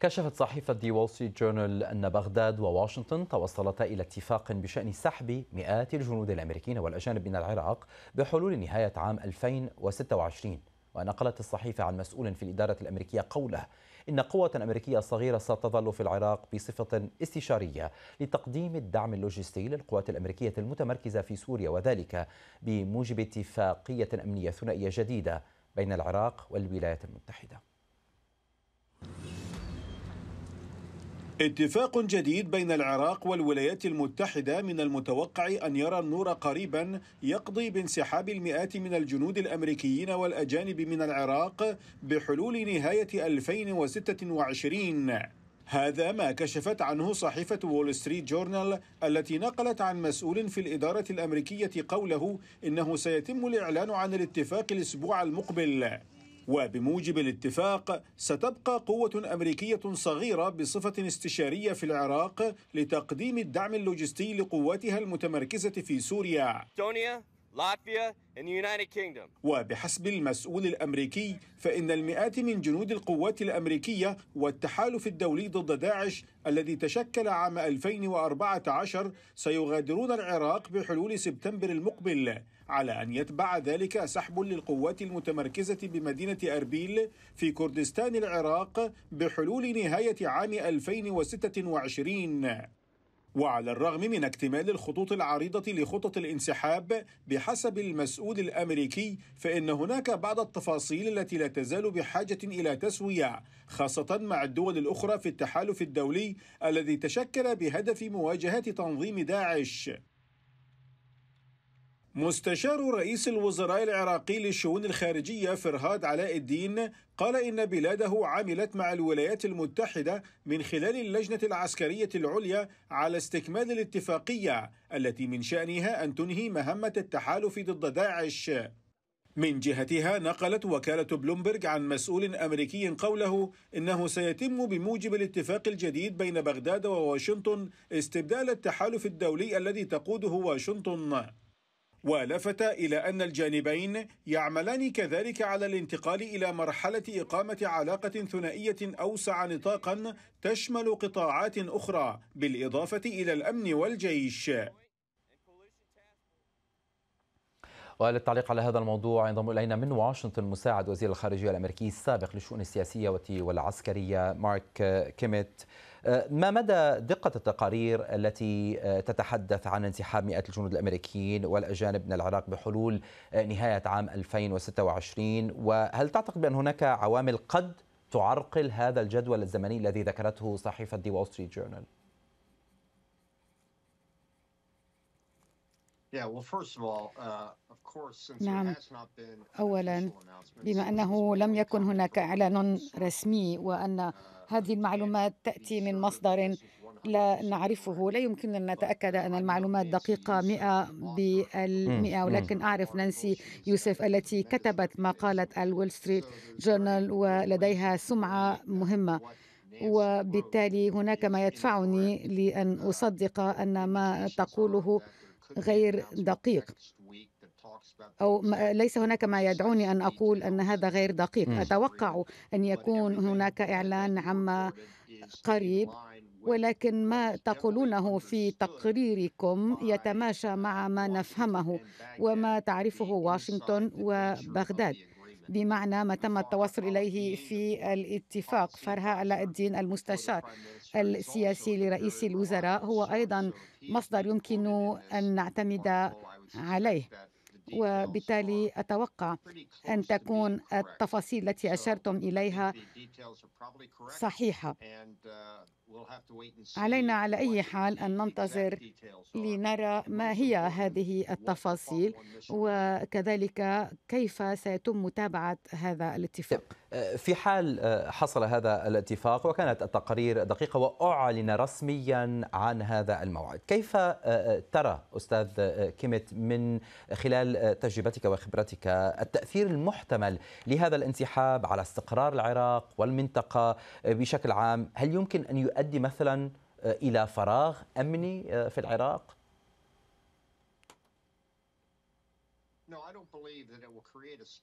كشفت صحيفة دي وول ستريت جورنال أن بغداد وواشنطن توصلتا إلى اتفاق بشأن سحب مئات الجنود الأمريكيين والأجانب من العراق بحلول نهاية عام 2026 ونقلت الصحيفة عن مسؤول في الإدارة الأمريكية قوله إن قوة أمريكية صغيرة ستظل في العراق بصفة استشارية لتقديم الدعم اللوجستي للقوات الأمريكية المتمركزة في سوريا وذلك بموجب اتفاقية أمنية ثنائية جديدة بين العراق والولايات المتحدة. اتفاق جديد بين العراق والولايات المتحدة من المتوقع أن يرى النور قريبا يقضي بانسحاب المئات من الجنود الأمريكيين والأجانب من العراق بحلول نهاية 2026 هذا ما كشفت عنه صحيفة وول ستريت جورنال التي نقلت عن مسؤول في الإدارة الأمريكية قوله إنه سيتم الإعلان عن الاتفاق الأسبوع المقبل وبموجب الاتفاق ستبقى قوة أمريكية صغيرة بصفة استشارية في العراق لتقديم الدعم اللوجستي لقواتها المتمركزة في سوريا وبحسب المسؤول الامريكي فان المئات من جنود القوات الامريكيه والتحالف الدولي ضد داعش الذي تشكل عام 2014 سيغادرون العراق بحلول سبتمبر المقبل على أن يتبع ذلك سحب للقوات المتمركزة بمدينة أربيل في كردستان العراق بحلول نهاية عام 2026 وعلى الرغم من اكتمال الخطوط العريضة لخطط الانسحاب بحسب المسؤول الأمريكي فإن هناك بعض التفاصيل التي لا تزال بحاجة إلى تسوية خاصة مع الدول الأخرى في التحالف الدولي الذي تشكل بهدف مواجهة تنظيم داعش مستشار رئيس الوزراء العراقي للشؤون الخارجية فرهاد علاء الدين قال إن بلاده عملت مع الولايات المتحدة من خلال اللجنة العسكرية العليا على استكمال الاتفاقية التي من شأنها أن تنهي مهمة التحالف ضد داعش من جهتها نقلت وكالة بلومبرج عن مسؤول أمريكي قوله إنه سيتم بموجب الاتفاق الجديد بين بغداد وواشنطن استبدال التحالف الدولي الذي تقوده واشنطن ولفت إلى أن الجانبين يعملان كذلك على الانتقال إلى مرحلة إقامة علاقة ثنائية أوسع نطاقا تشمل قطاعات أخرى بالإضافة إلى الأمن والجيش وللتعليق على هذا الموضوع ينضم الينا من واشنطن مساعد وزير الخارجيه الامريكي السابق للشؤون السياسيه والعسكريه مارك آه، كيميت آه، ما مدى دقة التقارير التي آه، تتحدث عن انسحاب مئات الجنود الأمريكيين والأجانب من العراق بحلول نهاية عام 2026 وهل تعتقد بأن هناك عوامل قد تعرقل هذا الجدول الزمني الذي ذكرته صحيفة دي وول ستريت جورنال؟ Uh, نعم أولا بما أنه لم يكن هناك إعلان رسمي وأن uh, هذه المعلومات تأتي من مصدر لا نعرفه لا يمكن أن نتأكد أن المعلومات دقيقة مئة بالمئة hmm. Hmm. ولكن أعرف نانسي يوسف التي كتبت ما قالت الول ستريت جورنال ولديها سمعة مهمة وبالتالي هناك ما يدفعني لأن uh, أصدق أن ما تقوله غير دقيق أو ليس هناك ما يدعوني أن أقول أن هذا غير دقيق أتوقع أن يكون هناك إعلان عما قريب ولكن ما تقولونه في تقريركم يتماشى مع ما نفهمه وما تعرفه واشنطن وبغداد بمعنى ما تم التوصل إليه في الاتفاق فرها علاء الدين المستشار السياسي لرئيس الوزراء هو أيضا مصدر يمكن أن نعتمد عليه وبالتالي أتوقع أن تكون التفاصيل التي أشرتم إليها صحيحة علينا على أي حال أن ننتظر لنرى ما هي هذه التفاصيل وكذلك كيف سيتم متابعة هذا الاتفاق طيب، آه، في حال آه، حصل هذا الاتفاق وكانت التقارير دقيقة وأعلن رسميا عن هذا الموعد كيف آه، ترى أستاذ كيميت من خلال تجربتك وخبرتك التأثير المحتمل لهذا الانسحاب على استقرار العراق والمنطقة بشكل عام هل يمكن أن يؤدي مثلا آه، الى فراغ امني آه، في العراق؟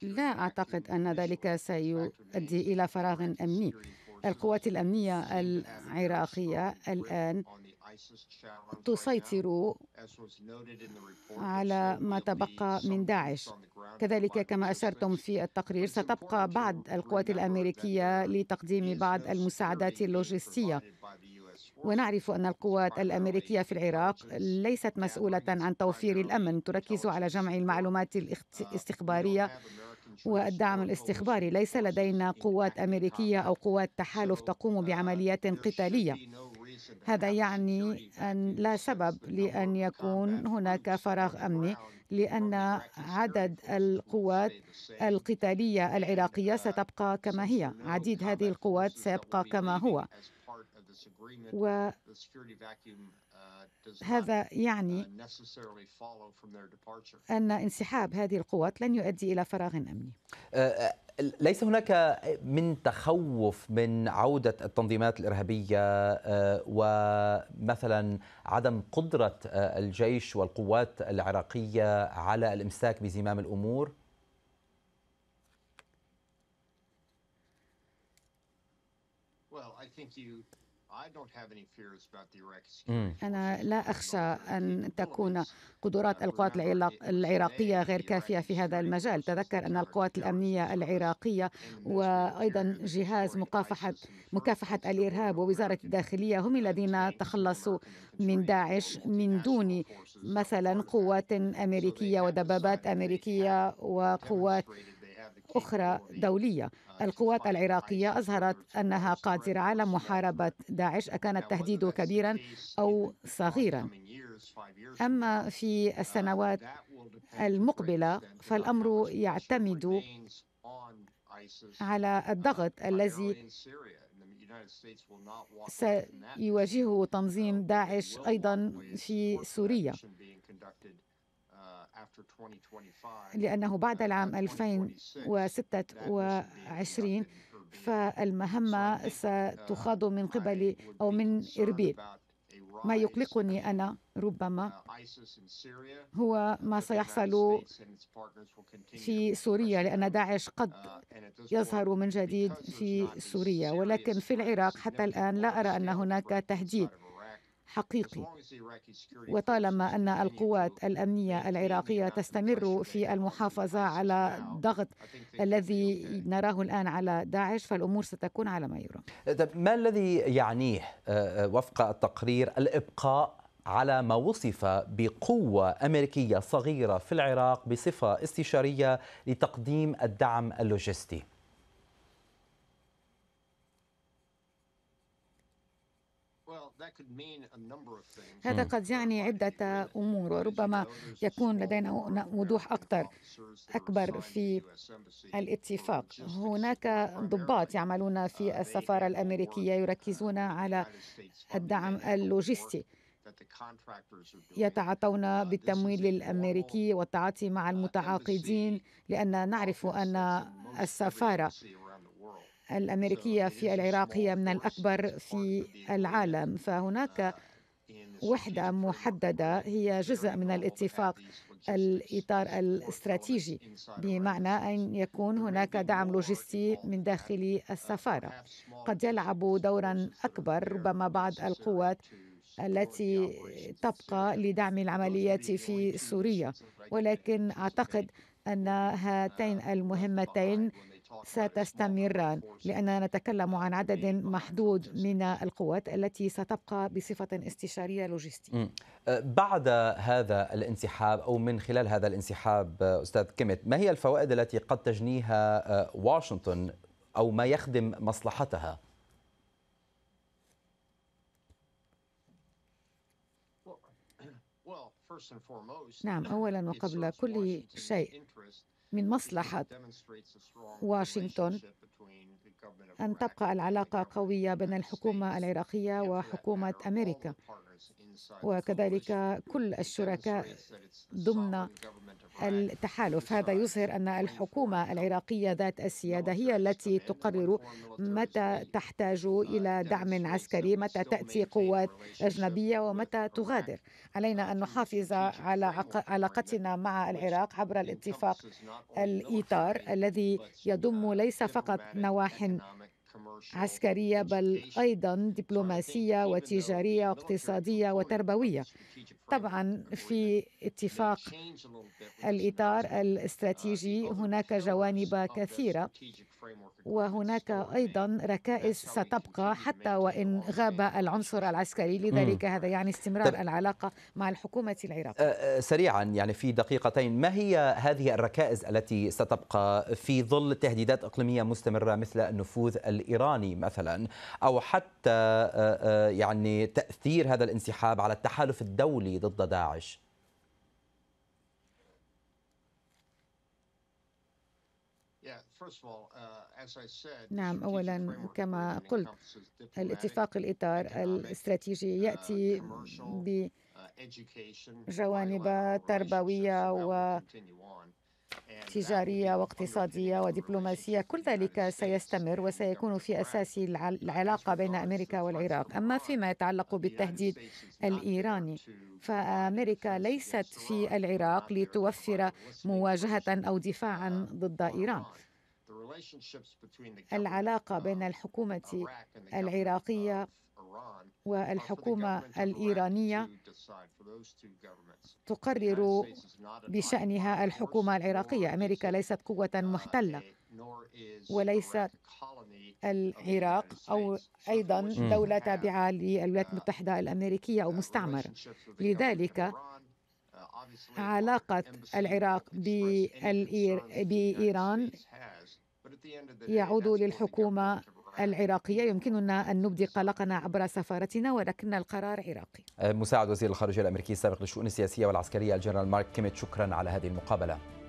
لا اعتقد ان ذلك سيؤدي الى فراغ امني القوات الامنيه العراقيه الان تسيطر على ما تبقى من داعش كذلك كما أشرتم في التقرير ستبقى بعض القوات الأمريكية لتقديم بعض المساعدات اللوجستية ونعرف أن القوات الأمريكية في العراق ليست مسؤولة عن توفير الأمن تركز على جمع المعلومات الاستخبارية والدعم الاستخباري ليس لدينا قوات أمريكية أو قوات تحالف تقوم بعمليات قتالية هذا يعني أن لا سبب لأن يكون هناك فراغ أمني لأن عدد القوات القتالية العراقية ستبقى كما هي عديد هذه القوات سيبقى كما هو و هذا يعني uh, أن انسحاب هذه القوات لن يؤدي إلى فراغ أمني أه، أه، ليس هناك من تخوف من عودة التنظيمات الإرهابية أه، ومثلا عدم قدرة الجيش والقوات العراقية على الإمساك بزمام الأمور I think you... Hmm. أنا لا أخشى أن تكون قدرات القوات العراقية غير كافية في هذا المجال تذكر أن القوات الأمنية العراقية وأيضا جهاز مكافحة مكافحة الإرهاب ووزارة الداخلية هم الذين تخلصوا من داعش من دون مثلا قوات أمريكية ودبابات أمريكية وقوات أخرى دولية القوات العراقية أظهرت أنها قادرة على محاربة داعش أكان التهديد كبيرا أو صغيرا أما في السنوات المقبلة فالأمر يعتمد على الضغط الذي سيواجهه تنظيم داعش ايضا في سوريا لأنه بعد uh, العام 2026 فالمهمة ستخاض uh, من قبل أو من إربيل ما يقلقني أنا ربما uh, هو ما سيحصل في سوريا لأن داعش قد يظهر من جديد في سوريا ولكن في العراق حتى الآن لا أرى أن هناك تهديد حقيقي وطالما ان القوات الامنيه العراقيه تستمر في المحافظه على الضغط الذي نراه الان على داعش فالامور ستكون على ما يرام ما الذي يعنيه آه، آه، وفق التقرير الابقاء على ما وصف بقوة أمريكية صغيرة في العراق بصفة استشارية لتقديم الدعم اللوجستي هذا قد يعني عدة أمور وربما يكون لدينا وضوح أكثر أكبر في الاتفاق هناك ضباط يعملون في السفارة الأمريكية يركزون على الدعم اللوجستي يتعاطون بالتمويل الامريكي والتعاطي مع المتعاقدين لان نعرف ان السفاره الأمريكية في العراق هي من الأكبر في العالم فهناك وحدة محددة هي جزء من الاتفاق الإطار الاستراتيجي بمعنى أن يكون هناك دعم لوجستي من داخل السفارة قد يلعب دورا أكبر ربما بعض القوات التي تبقى لدعم العمليات في سوريا ولكن أعتقد أن هاتين المهمتين ستستمران لأننا نتكلم عن عدد محدود من القوات التي ستبقى بصفة استشارية لوجستية أه، بعد هذا الانسحاب أو من خلال هذا الانسحاب أه، أستاذ كيميت ما هي الفوائد التي قد تجنيها أه، واشنطن أو ما يخدم مصلحتها نعم اولا وقبل كل شيء من مصلحه واشنطن ان تبقى العلاقه قويه بين الحكومه العراقيه وحكومه امريكا وكذلك كل الشركاء ضمن التحالف هذا يظهر أن الحكومة العراقية ذات السيادة هي التي تقرر متى تحتاج إلى دعم عسكري متى تأتي قوات أجنبية ومتى تغادر علينا أن نحافظ على علاقتنا مع العراق عبر الاتفاق الإطار الذي يضم ليس فقط نواح عسكريه بل ايضا دبلوماسيه وتجاريه واقتصاديه وتربويه طبعا في اتفاق الاطار الاستراتيجي هناك جوانب كثيره وهناك أيضا ركائز ستبقى حتى وإن غاب العنصر العسكري لذلك هذا يعني استمرار العلاقة مع الحكومة العراقية أه، أه، سريعا يعني في دقيقتين ما هي هذه الركائز التي ستبقى في ظل تهديدات إقليمية مستمرة مثل النفوذ الإيراني مثلا أو حتى أه، يعني تأثير هذا الانسحاب على التحالف الدولي ضد داعش Uh, نعم اولا كما قلت الاتفاق الاطار الاستراتيجي uh, ياتي بجوانب uh, تربويه و تجارية واقتصادية ودبلوماسية كل ذلك سيستمر وسيكون في أساس العلاقة بين أمريكا والعراق أما فيما يتعلق بالتهديد الإيراني فأمريكا ليست في العراق لتوفر مواجهة أو دفاعا ضد إيران العلاقة بين الحكومة العراقية uh, والحكومة الإيرانية تقرر بشأنها الحكومة العراقية أمريكا ليست قوة uh, محتلة وليست العراق أو أيضا دولة تابعة للولايات uh, المتحدة الأمريكية أو مستعمرة لذلك علاقة العراق بإيران يعود للحكومة العراقية يمكننا أن نبدي قلقنا عبر سفارتنا ولكن القرار عراقي مساعد وزير الخارجية الأمريكي السابق للشؤون السياسية والعسكرية الجنرال مارك كيميت شكرا على هذه المقابلة